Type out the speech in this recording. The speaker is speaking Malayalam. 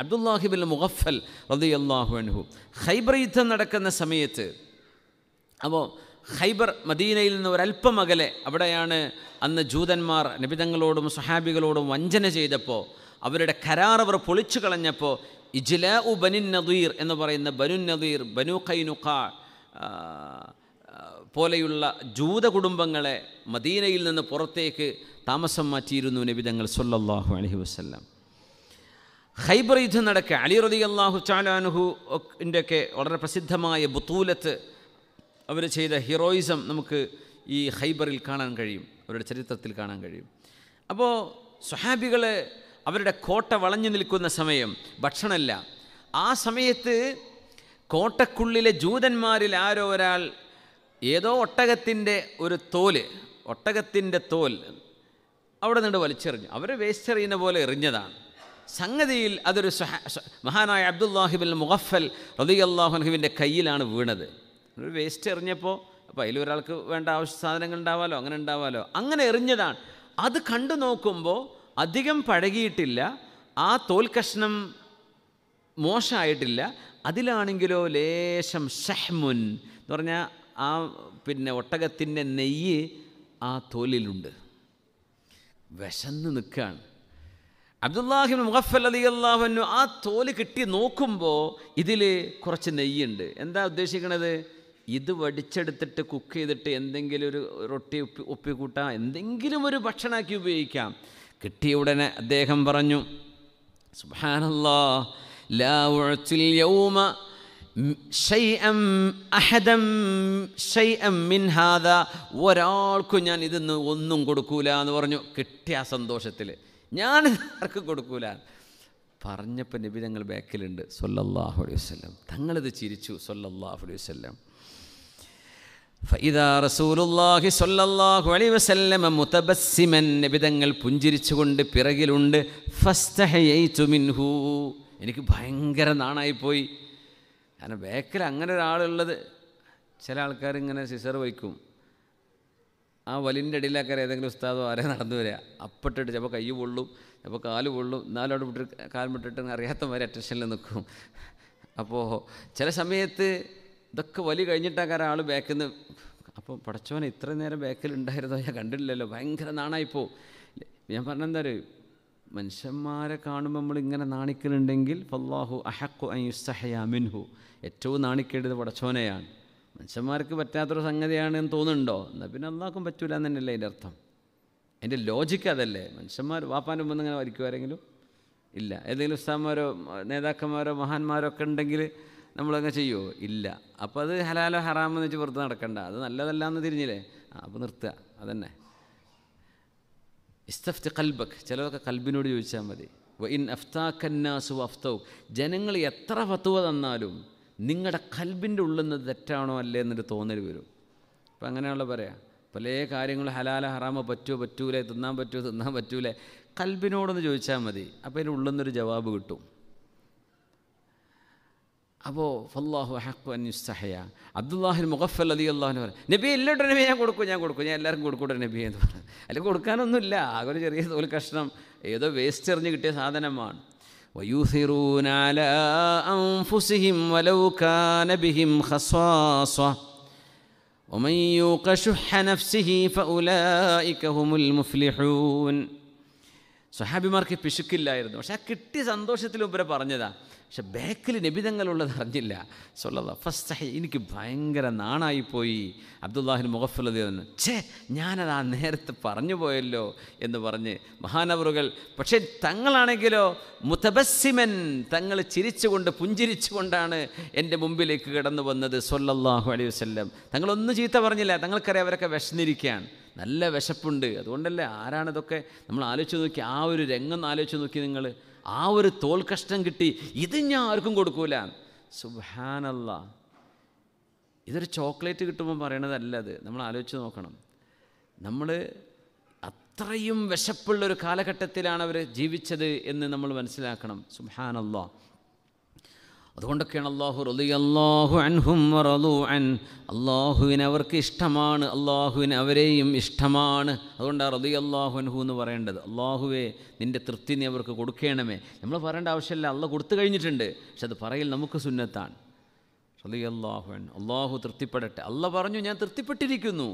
അബ്ദുല്ലാഹിബിൻ മുഗഫൽ റതി അള്ളാഹു അൻഹു ഹൈബർ യുദ്ധം നടക്കുന്ന സമയത്ത് അപ്പോൾ ഹൈബർ മദീനയിൽ നിന്ന് ഒരല്പം അകലെ അവിടെയാണ് അന്ന് ജൂതന്മാർ നിബിതങ്ങളോടും സഹാബികളോടും വഞ്ചന ചെയ്തപ്പോൾ അവരുടെ കരാർ അവർ പൊളിച്ചു കളഞ്ഞപ്പോൾ ഇജ്ല ഉ ബനിൻ നദീർ എന്ന് പറയുന്ന ബനു നദീർ ബനു ഖൈനുഖ പോലെയുള്ള ജൂത കുടുംബങ്ങളെ മദീനയിൽ നിന്ന് പുറത്തേക്ക് താമസം മാറ്റിയിരുന്നു നബിതങ്ങൾ സൊല്ലാഹു അലഹി വസ്ല്ലാം ഹൈബർ യുദ്ധം നടക്കുക അലി റതി അള്ളാഹു ചാലാനുഹു ഒക്കെ വളരെ പ്രസിദ്ധമായ ബുത്തൂലത്ത് അവർ ചെയ്ത ഹീറോയിസം നമുക്ക് ഈ ഹൈബറിൽ കാണാൻ കഴിയും അവരുടെ ചരിത്രത്തിൽ കാണാൻ കഴിയും അപ്പോൾ സുഹാബികൾ അവരുടെ കോട്ട വളഞ്ഞു നിൽക്കുന്ന സമയം ഭക്ഷണമല്ല ആ സമയത്ത് കോട്ടക്കുള്ളിലെ ജൂതന്മാരിൽ ആരോ ഒരാൾ ഏതോ ഒട്ടകത്തിൻ്റെ ഒരു തോല് ഒട്ടകത്തിൻ്റെ തോൽ അവിടെ നിന്ന് വലിച്ചെറിഞ്ഞു അവർ വേസ്റ്റ് എറിയുന്ന പോലെ എറിഞ്ഞതാണ് സംഗതിയിൽ അതൊരു മഹാനായ അബ്ദുല്ലാഹിബിൻ മുഹഫൽ റലിയല്ലാഹുഹുവിൻ്റെ കയ്യിലാണ് വീണത് ഒരു വേസ്റ്റ് എറിഞ്ഞപ്പോൾ അപ്പോൾ ഒരാൾക്ക് വേണ്ട ആവശ്യ സാധനങ്ങൾ ഉണ്ടാവാലോ അങ്ങനെ ഉണ്ടാവാലോ അങ്ങനെ എറിഞ്ഞതാണ് അത് കണ്ടു നോക്കുമ്പോൾ അധികം പഴകിയിട്ടില്ല ആ തോൽ കഷ്ണം മോശമായിട്ടില്ല അതിലാണെങ്കിലോ ലേശം ഷഹ്മുൻ എന്ന് പറഞ്ഞാൽ ആ പിന്നെ ഒട്ടകത്തിൻ്റെ നെയ്യ് ആ തോലിലുണ്ട് വിശന്ന് നിൽക്കുകയാണ് അബ്ദുല്ലാഹിബിൻ മുഹഫൽ അലി അള്ളാഹുനു ആ തോല് കിട്ടി നോക്കുമ്പോൾ ഇതിൽ കുറച്ച് നെയ്യുണ്ട് എന്താ ഉദ്ദേശിക്കണത് ഇത് വടിച്ചെടുത്തിട്ട് കുക്ക് ചെയ്തിട്ട് എന്തെങ്കിലും ഒരു റൊട്ടി ഉപ്പി ഒപ്പിക്കൂട്ടാം എന്തെങ്കിലും ഒരു ഭക്ഷണമാക്കി ഉപയോഗിക്കാം കിട്ടിയ ഉടനെ അദ്ദേഹം പറഞ്ഞു ഒരാൾക്കും ഞാൻ ഇതിന്ന് ഒന്നും കൊടുക്കൂല എന്ന് പറഞ്ഞു കിട്ടിയ സന്തോഷത്തിൽ ഞാൻ ആർക്കും കൊടുക്കൂല പറഞ്ഞപ്പോൾ നബി തങ്ങൾ ബാക്കിലുണ്ട് സൊല്ലാഹു അലൈഹി വസ്ലം തങ്ങളിത് ചിരിച്ചു സൊല്ലാഹു അലൈഹി വസ്ലം വസല്ലമ പുഞ്ചിരിച്ചുകൊണ്ട് പിറകിലുണ്ട് മിൻഹു എനിക്ക് ഭയങ്കര നാണായിപ്പോയി കാരണം ബാക്കിൽ അങ്ങനെ ഒരാളുള്ളത് ചില ആൾക്കാർ ഇങ്ങനെ സിസർ വയ്ക്കും ആ വലിൻ്റെ ഇടയിലാക്കാരെ ഏതെങ്കിലും ഉസ്താദോ ആരെ നടന്നു വരിക അപ്പട്ടിട്ട് ചിലപ്പോൾ കൈ പൊള്ളും ചിലപ്പോൾ കാല് പൊള്ളും എന്നാലും അവിടെ വിട്ട് വിട്ടിട്ട് അറിയാത്ത മാതിരി അറ്റൻഷനിൽ നിൽക്കും അപ്പോൾ ചില സമയത്ത് ഇതൊക്കെ വലി കഴിഞ്ഞിട്ടാക്കാരം ആൾ ബാക്കിൽ നിന്ന് അപ്പോൾ പടച്ചവനെ ഇത്ര നേരം ഉണ്ടായിരുന്നോ ഞാൻ കണ്ടിട്ടില്ലല്ലോ ഭയങ്കര നാണായിപ്പോൾ ഞാൻ പറഞ്ഞെന്താ മനുഷ്യന്മാരെ കാണുമ്പോൾ നമ്മൾ ഇങ്ങനെ നാണിക്കലുണ്ടെങ്കിൽ ഫല്ലാഹു അഹക്കു അയ്യുസ്സഹയാ മിൻഹു ഏറ്റവും നാണിക്കേണ്ടത് പടച്ചോനെയാണ് മനുഷ്യന്മാർക്ക് പറ്റാത്തൊരു സംഗതിയാണ് എന്ന് തോന്നുന്നുണ്ടോ എന്നാൽ പിന്നെ അള്ളാഹ്ക്കും പറ്റൂല എന്ന് തന്നെയല്ലേ അതിൻ്റെ അർത്ഥം എൻ്റെ ലോജിക്ക് അതല്ലേ മനുഷ്യന്മാർ വാപ്പാൻ്റെ മുമ്പ് ഇങ്ങനെ വരയ്ക്കുമാരെങ്കിലും ഇല്ല ഏതെങ്കിലും ഉസ്താന്മാരോ നേതാക്കന്മാരോ മഹാന്മാരോ ഒക്കെ ഉണ്ടെങ്കിൽ നമ്മളങ്ങനെ ചെയ്യുമോ ഇല്ല അപ്പോൾ അത് ഹലാലോ ഹറാമെന്ന് വെച്ച് പുറത്ത് നടക്കണ്ട അത് നല്ലതല്ല എന്ന് തിരിഞ്ഞില്ലേ അപ്പോൾ നിർത്തുക അതന്നെ ഇസ്തഫ്ത് കൽബക്ക് ചിലതൊക്കെ കൽബിനോട് ചോദിച്ചാൽ മതി ഇൻ അഫ്താഖന്നാസു അഫ്തൗ ജനങ്ങൾ എത്ര ഫത്തുവ തന്നാലും നിങ്ങളുടെ കൽബിൻ്റെ ഉള്ളിൽ നിന്ന് തെറ്റാണോ അല്ലേ എന്നൊരു തോന്നൽ വരും അപ്പം അങ്ങനെയുള്ള പറയാം പല കാര്യങ്ങൾ ഹലാല ഹറാമ പറ്റുമോ പറ്റൂലേ തിന്നാൻ പറ്റുമോ തിന്നാൻ പറ്റൂലേ കൽബിനോടൊന്ന് ചോദിച്ചാൽ മതി അപ്പം അതിൻ്റെ ഉള്ളിൽ നിന്നൊരു ജവാബ് കിട്ടും അപ്പോൾ ഫല്ലാഹു ഹക്കു അന്യുസ്തഹയ അബ്ദുല്ലാഹിൻ മുഖഫൽ അലി അള്ളാഹു പറഞ്ഞു നബി എല്ലാവരുടെ നബി ഞാൻ കൊടുക്കും ഞാൻ കൊടുക്കും ഞാൻ എല്ലാവർക്കും കൊടുക്കൂട്ടെ നബി എന്ന് പറഞ്ഞു അല്ലെങ്കിൽ കൊടുക്കാനൊന്നുമില്ല ആ ഒരു ചെറിയ തോൽ കഷ്ണം ഏതോ വേസ്റ്റ് എറിഞ്ഞ് കിട്ടിയ സാധനമാണ് ويؤثرون على أنفسهم ولو كان بهم خصاصة ومن يوق شح نفسه فأولئك هم المفلحون സ്വഹാബിമാർക്ക് പിശുക്കില്ലായിരുന്നു പക്ഷെ ആ കിട്ടിയ സന്തോഷത്തിൽ ഉപരെ പറഞ്ഞതാ പക്ഷെ ബാക്കിൽ നിബിതങ്ങളുള്ളത് അറിഞ്ഞില്ല സൊല്ലത ഫസ്റ്റ് എനിക്ക് ഭയങ്കര നാണായിപ്പോയി അബ്ദുല്ലാഹിൻ എന്ന് ഛേ ഞാനത് ആ നേരത്തെ പറഞ്ഞു പോയല്ലോ എന്ന് പറഞ്ഞ് മഹാനവറുകൾ പക്ഷേ തങ്ങളാണെങ്കിലോ മുത്തബസ്സിമൻ തങ്ങൾ ചിരിച്ചുകൊണ്ട് പുഞ്ചിരിച്ചുകൊണ്ടാണ് എൻ്റെ മുമ്പിലേക്ക് കടന്നു വന്നത് സൊല്ലാഹു അലൈഹി വസ്ലം തങ്ങളൊന്നും ചീത്ത പറഞ്ഞില്ല തങ്ങൾക്കറിയാം അവരൊക്കെ വിശന്നിരിക്കുകയാണ് നല്ല വിശപ്പുണ്ട് അതുകൊണ്ടല്ലേ ആരാണിതൊക്കെ നമ്മൾ ആലോചിച്ച് നോക്കി ആ ഒരു രംഗം ആലോചിച്ച് നോക്കി നിങ്ങൾ ആ ഒരു തോൽ കഷ്ടം കിട്ടി ഇത് ഞാൻ ആർക്കും കൊടുക്കൂല സുഹാനല്ല ഇതൊരു ചോക്ലേറ്റ് കിട്ടുമ്പോൾ പറയണതല്ല അത് നമ്മൾ ആലോചിച്ച് നോക്കണം നമ്മൾ അത്രയും വിശപ്പുള്ളൊരു കാലഘട്ടത്തിലാണ് അവർ ജീവിച്ചത് എന്ന് നമ്മൾ മനസ്സിലാക്കണം സുബാനല്ലാ അതുകൊണ്ടൊക്കെയാണ് അള്ളാഹു റലി അള്ളാഹു അൻഹും റലു അൻ അള്ളാഹുവിന് അവർക്ക് ഇഷ്ടമാണ് അള്ളാഹുവിന് അവരെയും ഇഷ്ടമാണ് അതുകൊണ്ടാണ് റലി അള്ളാഹു അൻഹു എന്ന് പറയേണ്ടത് അള്ളാഹുവെ നിൻ്റെ തൃപ്തി നീ അവർക്ക് കൊടുക്കണമേ നമ്മൾ പറയേണ്ട ആവശ്യമില്ല അള്ളാഹ് കൊടുത്തു കഴിഞ്ഞിട്ടുണ്ട് പക്ഷെ അത് പറയൽ നമുക്ക് സുന്നത്താണ് റലി അള്ളാഹു അൻ അള്ളാഹു തൃപ്തിപ്പെടട്ടെ അള്ള പറഞ്ഞു ഞാൻ തൃപ്തിപ്പെട്ടിരിക്കുന്നു